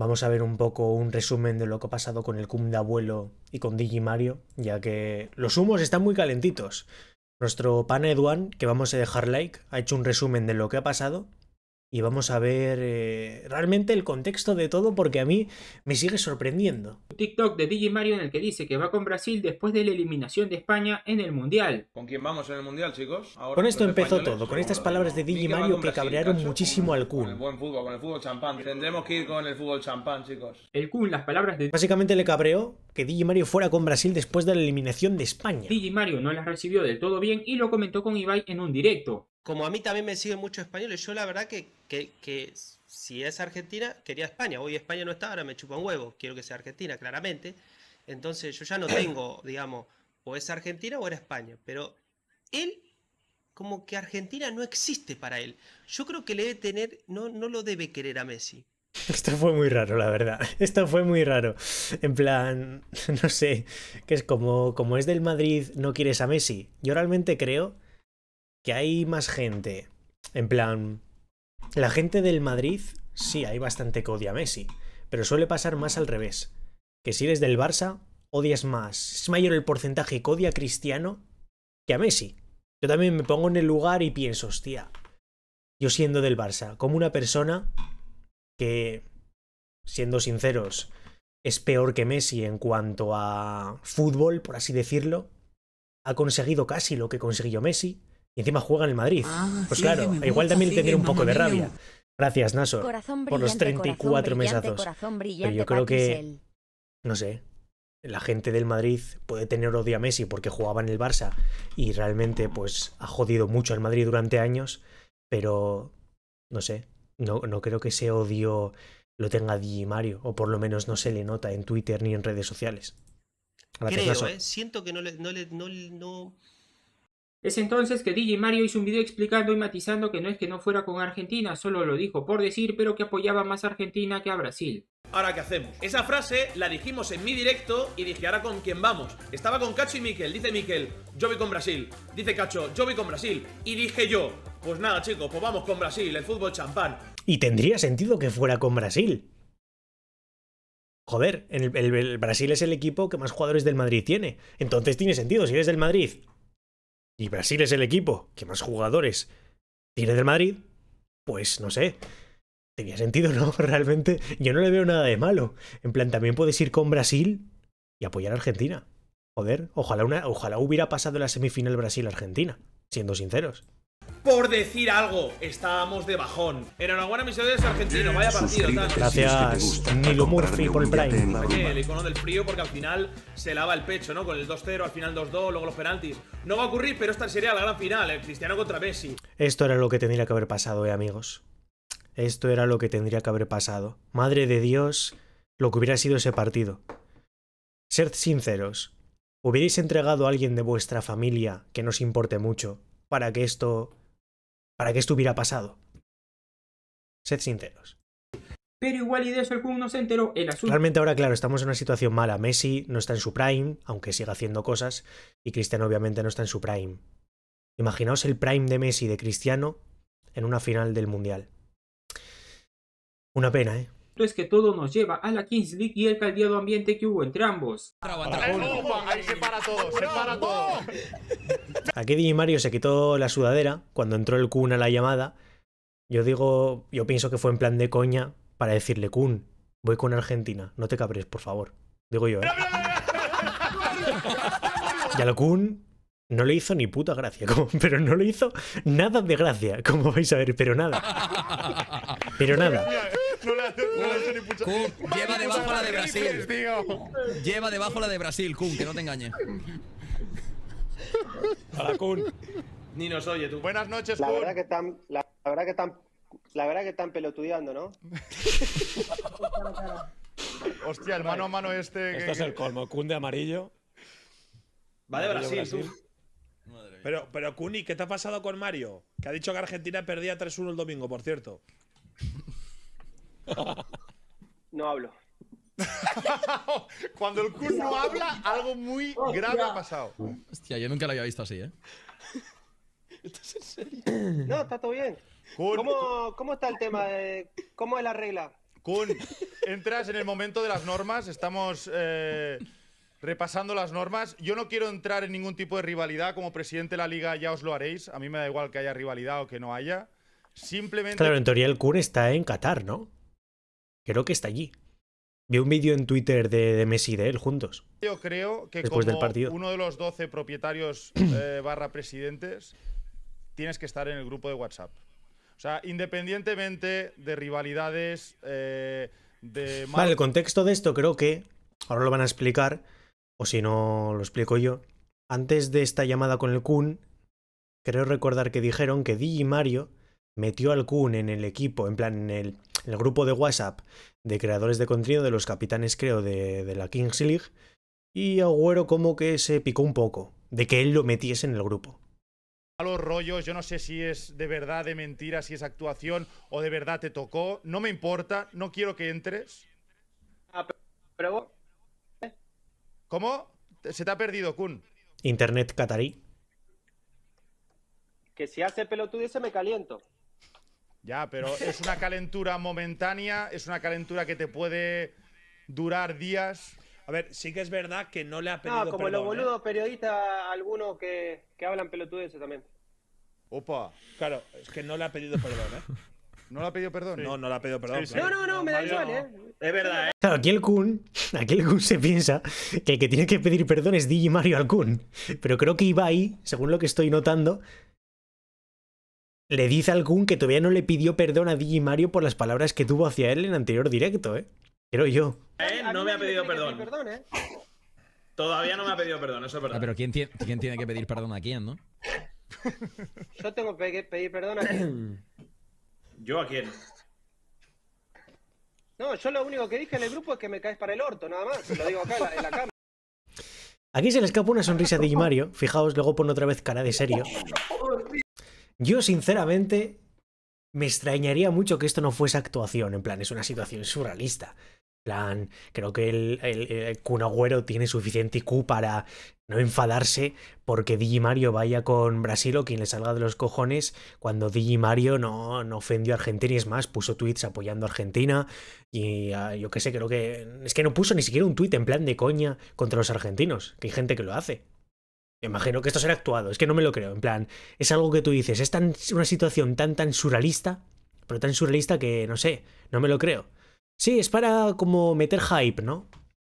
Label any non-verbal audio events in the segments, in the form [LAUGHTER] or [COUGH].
Vamos a ver un poco un resumen de lo que ha pasado con el cum de abuelo y con Digimario, ya que los humos están muy calentitos. Nuestro pan Eduan, que vamos a dejar like, ha hecho un resumen de lo que ha pasado y vamos a ver eh, realmente el contexto de todo porque a mí me sigue sorprendiendo. TikTok de DJ Mario en el que dice que va con Brasil después de la eliminación de España en el Mundial. ¿Con quién vamos en el Mundial, chicos? con esto empezó todo, con estas palabras de DJ Mario que cabrearon muchísimo al Kun. el buen fútbol, con el fútbol champán. Tendremos que ir con el fútbol champán, chicos. El Kun, las palabras de... Básicamente le cabreó que DJ Mario fuera con Brasil después de la eliminación de España. DJ Mario no las recibió del todo bien y lo comentó con Ibai en un directo como a mí también me siguen muchos españoles, yo la verdad que, si es Argentina, quería España. Hoy España no está, ahora me chupa un huevo. Quiero que sea Argentina, claramente. Entonces yo ya no tengo, [CLEARS THROAT] digamos, o es Argentina o era España. Pero él, como que Argentina no existe para él. Yo creo que le debe tener, no, no lo debe querer a Messi. Esto fue muy raro, la verdad. [LAUGHS] Esto fue muy raro. En plan, [LAUGHS] no sé, que es como, como es del Madrid, no quieres a Messi. Yo realmente creo que hay más gente. En plan, la gente del Madrid, sí, hay bastante que odia a Messi, pero suele pasar más al revés. Que si eres del Barça, odias más. Es mayor el porcentaje que odia a Cristiano que a Messi. Yo también me pongo en el lugar y pienso, hostia, yo siendo del Barça, como una persona que, siendo sinceros, es peor que Messi en cuanto a fútbol, por así decirlo, ha conseguido casi lo que consiguió Messi, y encima juega en el Madrid. Ah, pues claro, igual también tener un poco de rabia. Gracias, Naso, por los 34 mesazos. Pero yo creo que, no sé, la gente del Madrid puede tener odio a Messi porque jugaba en el Barça y realmente pues ha jodido mucho al Madrid durante años, pero no sé, no, no creo que ese odio lo tenga Di Mario, o por lo menos no se le nota en Twitter ni en redes sociales. ¿eh? siento que no le, no es entonces que DJ Mario hizo un video explicando y matizando que no es que no fuera con Argentina, solo lo dijo por decir, pero que apoyaba más a Argentina que a Brasil. Ahora, ¿qué hacemos? Esa frase la dijimos en mi directo y dije, ¿ahora con quién vamos? Estaba con Cacho y Miquel. Dice Miquel, yo voy con Brasil. Dice Cacho, yo voy con Brasil. Y dije yo, pues nada, chicos, pues vamos con Brasil, el fútbol champán. Y tendría sentido que fuera con Brasil. Joder, el, el Brasil es el equipo que más jugadores del Madrid tiene. Entonces tiene sentido, si eres del Madrid, y Brasil es el equipo que más jugadores tiene del Madrid, pues no sé, tenía sentido, [LAUGHS] ¿no? Realmente yo no le veo nada de malo. En plan, también puedes ir con Brasil y apoyar a Argentina. Joder, ojalá, una, ojalá hubiera pasado la semifinal Brasil-Argentina, siendo sinceros por decir algo, estábamos de bajón. Enhorabuena, mis de argentinos. Vaya partido, Gracias, Nilo Murphy, por el Prime. el icono del frío, porque al final se lava el pecho, ¿no? Con el 2-0, al final 2-2, luego los penaltis. No va a ocurrir, pero esta sería la gran final. El ¿eh? Cristiano contra Messi. Esto era lo que tendría que haber pasado, eh, amigos. Esto era lo que tendría que haber pasado. Madre de Dios, lo que hubiera sido ese partido. Sed sinceros. ¿Hubierais entregado a alguien de vuestra familia que nos importe mucho para que esto para que esto hubiera pasado. Sed sinceros. Pero igual y de eso el club no se enteró el asunto. Realmente ahora, claro, estamos en una situación mala. Messi no está en su prime, aunque siga haciendo cosas, y Cristiano obviamente no está en su prime. Imaginaos el prime de Messi de Cristiano en una final del Mundial. Una pena, ¿eh? es que todo nos lleva a la Kings League y el caldeado ambiente que hubo entre ambos. Ahí se para se Aquí se quitó la sudadera cuando entró el Kun a la llamada. Yo digo, yo pienso que fue en plan de coña para decirle, Kun, voy con Argentina, no te cabres, por favor. Digo yo, ¿eh? Y al Kun no le hizo ni puta gracia, pero no le hizo nada de gracia, como vais a ver, pero nada. Pero nada. No ni pucha. lleva debajo la de Brasil. Lleva debajo la de Brasil, Kun, que no te engañe. Hola, Kun. Ni nos oye tú. Buenas noches, la Kun. Verdad que están, la, verdad que están. La verdad que están pelotudeando, ¿no? [LAUGHS] Hostia, el mano a mano este. Esto es el colmo. Kun de amarillo. Va de Brasil, tú. Pero, pero y ¿qué te ha pasado con Mario? Que ha dicho que Argentina perdía 3-1 el domingo, por cierto. [LAUGHS] No hablo. [LAUGHS] Cuando el Kun no habla, algo muy grave ha pasado. Hostia, yo nunca lo había visto así, ¿eh? ¿Estás en serio? No, está todo bien. ¿Cómo, está el tema? De, ¿Cómo es la regla? Kun, entras en el momento de las normas. Estamos eh, repasando las normas. Yo no quiero entrar en ningún tipo de rivalidad. Como presidente de la liga ya os lo haréis. A mí me da igual que haya rivalidad o que no haya. Simplemente. Claro, en teoría el Kun está en Qatar, ¿no? Creo que está allí. Vi un vídeo en Twitter de, Messi y de él juntos. Yo creo que como uno de los 12 propietarios [CLEARS THROAT] eh, barra presidentes, tienes que estar en el grupo de WhatsApp. O sea, independientemente de rivalidades, eh, de... Vale, el contexto de esto creo que, ahora lo van a explicar, o si no lo explico yo, antes de esta llamada con el Kun, creo recordar que dijeron que y Mario metió al Kun en el equipo, en plan, en el el grupo de WhatsApp de creadores de contenido de los capitanes, creo, de, la Kings League. Y Agüero como que se picó un poco de que él lo metiese en el grupo a los rollos, yo no sé si es de verdad, de mentira, si es actuación o de verdad te tocó, no me importa, no quiero que entres. Ah, eh. ¿Cómo? Se te ha perdido, Kun. Internet catarí. Que si hace pelotudo se me caliento. Ya, pero es una calentura momentánea, es una calentura que te puede durar días. A ver, sí que es verdad que no le ha ah, pedido. Ah, como los ¿eh? boludos periodistas, algunos que, que hablan pelotudeces también. Opa. Claro, es que no le ha pedido perdón, ¿eh? ¿No le ha pedido perdón? No, no le ha pedido perdón. No, no, no, me da igual, ¿eh? Es verdad, ¿eh? Claro, aquí el Kun, aquí el Kun se piensa que el que tiene que pedir perdón es Digimario Mario al Kun. Pero creo que Ibai, según lo que estoy notando, le dice algún que todavía no le pidió perdón a Digimario por las palabras que tuvo hacia él en anterior directo, ¿eh? Creo yo. Eh, no me ha pedido perdón. ¿eh? Todavía no me ha pedido perdón, eso es verdad. Ah, pero ¿quién, tiene, que pedir perdón a quién, no? [LAUGHS] Yo tengo que pedir perdón a quién. [CLEARS THROAT] ¿Yo a quién? No, yo lo único que dije en el grupo es que me caes para el orto, nada más. Lo digo acá en la, en Aquí se le escapa una sonrisa a Digimario. Fijaos, luego pone otra vez cara de serio. [LAUGHS] Yo, sinceramente, me extrañaría mucho que esto no fuese actuación. En plan, es una situación surrealista. En plan, creo que el, el, tiene suficiente IQ para no enfadarse porque Digimario Mario vaya con Brasil o quien le salga de los cojones cuando Digimario Mario no, ofendió a Argentina y es más, puso tweets apoyando a Argentina y ah, yo qué sé, creo que... Es que no puso ni siquiera un tweet en plan de coña contra los argentinos, que hay gente que lo hace. Imagino que esto será actuado, es que no me lo creo. En plan, es algo que tú dices, es una situación tan, tan surrealista, pero tan surrealista que no sé, no me lo creo. Sí, es para como meter hype, ¿no?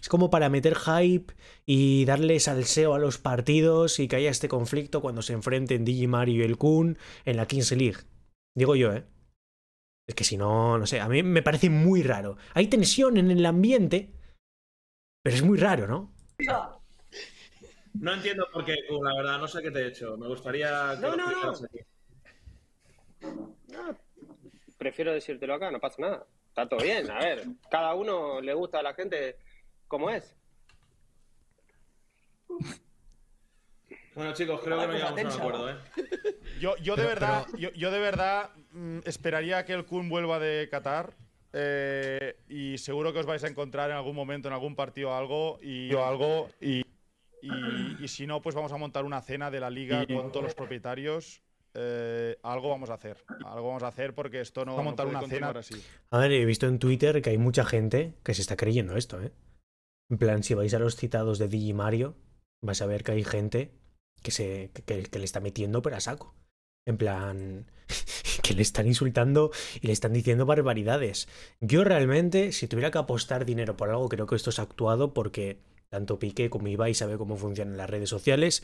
Es como para meter hype y darle salseo a los partidos y que haya este conflicto cuando se enfrenten Digimario y el Kun en la Kings League. Digo yo, ¿eh? Es que si no, no sé, a mí me parece muy raro. Hay tensión en el ambiente, pero es muy raro, ¿no? No entiendo por qué, la verdad, no sé qué te he hecho. Me gustaría no, no, no. Prefiero decírtelo acá, no pasa nada. Está todo bien, a ver, cada uno le gusta a la gente como es. Bueno, chicos, creo que no llegamos a un acuerdo, ¿eh? Yo, yo de verdad, Yo, de verdad mm, esperaría que el Kun vuelva de Qatar. Eh, y seguro que os vais a encontrar en algún momento, en algún partido algo, y o algo, y, y si no, pues vamos a montar una cena de la liga con todos los propietarios. Eh, algo vamos a hacer. Algo vamos a hacer porque esto no va a montar una cena. Así. A ver, he visto en Twitter que hay mucha gente que se está creyendo esto, ¿eh? En plan, si vais a los citados de Digimario, vas a ver que hay gente que, se, que, le está metiendo pero a saco. En plan, [LAUGHS] que le están insultando y le están diciendo barbaridades. Yo realmente, si tuviera que apostar dinero por algo, creo que esto es actuado porque tanto Piqué como Ibai sabe cómo funcionan las redes sociales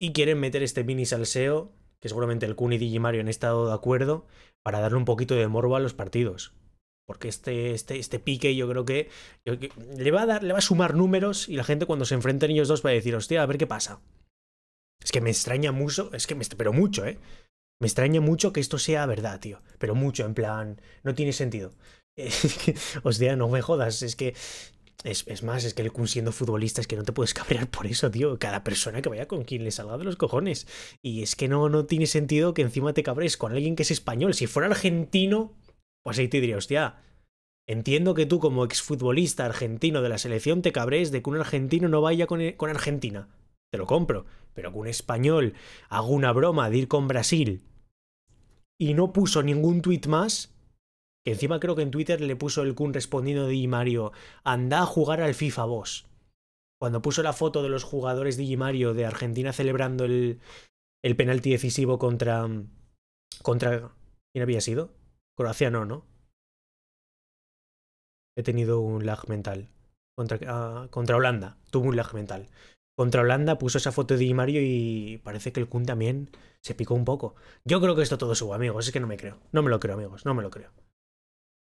y quieren meter este mini salseo, que seguramente el Kun y Digimario han estado de acuerdo, para darle un poquito de morbo a los partidos. Porque este, este, este pique yo creo que, le, va a dar, le va a sumar números y la gente cuando se enfrenten ellos dos va a decir, hostia, a ver qué pasa. Es que me extraña mucho, es que me, pero mucho, ¿eh? Me extraña mucho que esto sea verdad, tío. Pero mucho, en plan, no tiene sentido. [LAUGHS] Eh, [LAUGHS] hostia, no me jodas, es que es, más, es que el Kun siendo futbolista es que no te puedes cabrear por eso, tío. Cada persona que vaya con quien le salga de los cojones. Y es que no, no tiene sentido que encima te cabres con alguien que es español. Si fuera argentino, pues ahí te diría, hostia, Entiendo que tú, como exfutbolista argentino de la selección, te cabres de que un argentino no vaya con, eh, con, Argentina. Te lo compro. Pero que un español haga una broma de ir con Brasil y no puso ningún tuit más, que encima creo que en Twitter le puso el Kun respondiendo de Mario, anda a jugar al FIFA vos. Cuando puso la foto de los jugadores de Mario de Argentina celebrando el, penalti decisivo contra... contra... ¿Quién había sido? Croacia no, ¿no? He tenido un lag mental. Contra, ah, contra Holanda. Tuvo un lag mental contra Holanda puso esa foto de Di y parece que el Kun también se picó un poco. Yo creo que esto todo subo, amigos, es que no me creo. No me lo creo, amigos, no me lo creo.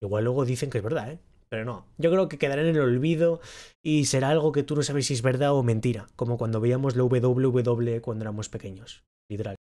Igual luego dicen que es verdad, ¿eh? Pero no, yo creo que quedará en el olvido y será algo que tú no sabes si es verdad o mentira, como cuando veíamos la WW cuando éramos pequeños, literal.